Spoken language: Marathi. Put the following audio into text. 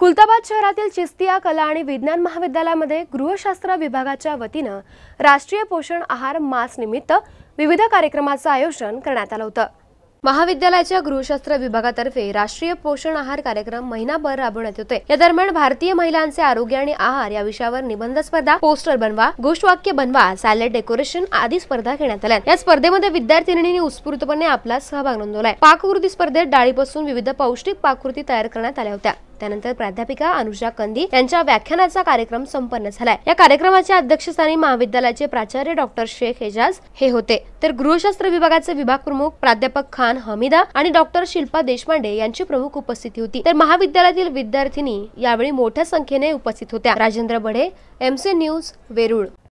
खुलताबाद शहरातील चिस्तिया कला आणि विज्ञान महाविद्यालयामध्ये गृहशास्त्र विभागाच्या वतीनं राष्ट्रीय पोषण आहार मास निमित्त विविध कार्यक्रमाचं आयोजन करण्यात आलं होतं महाविद्यालयाच्या गृहशास्त्र विभागातर्फे राष्ट्रीय पोषण आहार कार्यक्रम महिनाभर राबवण्यात होते या दरम्यान भारतीय महिलांचे आरोग्य आणि आहार या विषयावर निबंध स्पर्धा पोस्टर बनवा घोषवाक्य बनवा सॅलेड डेकोरेशन आदी स्पर्धा घेण्यात आल्या या स्पर्धेमध्ये विद्यार्थिनी उत्स्फूर्तपणे आपला सहभाग नोंदवलाय पाककृती स्पर्धेत डाळीपासून विविध पौष्टिक पाककृती तयार करण्यात आल्या होत्या त्यानंतर प्राध्यापिका अनुषा कंदी यांच्या व्याख्यानाचा कार्यक्रम संपन्न झालाय या कार्यक्रमाच्या अध्यक्षस्थानी महाविद्यालयाचे प्राचार्य डॉक्टर शेख एजाज हे होते तर गृहशास्त्र विभागाचे विभाग प्रमुख प्राध्यापक खान हमीदा आणि डॉक्टर शिल्पा देशपांडे यांची प्रमुख उपस्थिती होती तर महाविद्यालयातील विद्यार्थिनी यावेळी मोठ्या संख्येने उपस्थित होत्या राजेंद्र बढे एमसी न्यूज वेरूळ